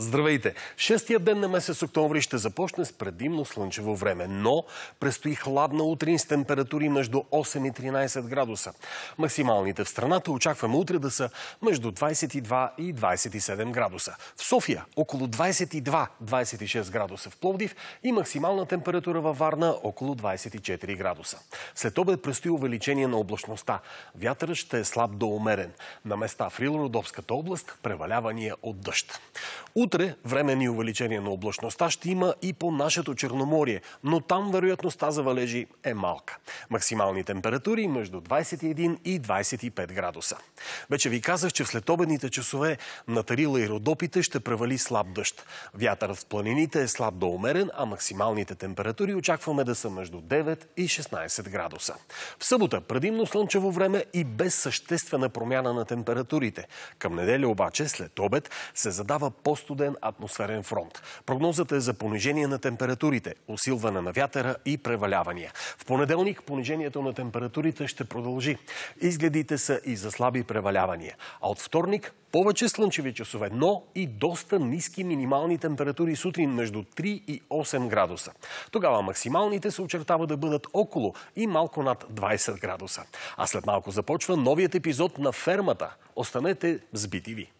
Здравейте! Шестия ден на месец октомври ще започне с предимно слънчево време, но предстои хладна утрин с температури между 8 и 13 градуса. Максималните в страната очакваме утре да са между 22 и 27 градуса. В София около 22-26 градуса в Пловдив и максимална температура във Варна около 24 градуса. След обед предстои увеличение на облачността. Вятърът ще е слаб до умерен. На места в Рилородопската област превалявания от дъжд. Утре временни увеличение на облачността ще има и по нашето Черноморие, но там вероятността за валежи е малка. Максимални температури между 21 и 25 градуса. Вече ви казах, че в следобедните часове на Тарила и Родопите ще превали слаб дъжд. Вятърът в планините е слаб до умерен, а максималните температури очакваме да са между 9 и 16 градуса. В събота предимно слънчево време и без съществена промяна на температурите. Към неделя обаче след обед се задава по студен атмосферен фронт. Прогнозата е за понижение на температурите, усилване на вятъра и превалявания. В понеделник понижението на температурите ще продължи. Изгледите са и за слаби превалявания. А от вторник повече слънчеви часове, но и доста ниски минимални температури сутрин между 3 и 8 градуса. Тогава максималните се очертава да бъдат около и малко над 20 градуса. А след малко започва новият епизод на фермата. Останете с BTV.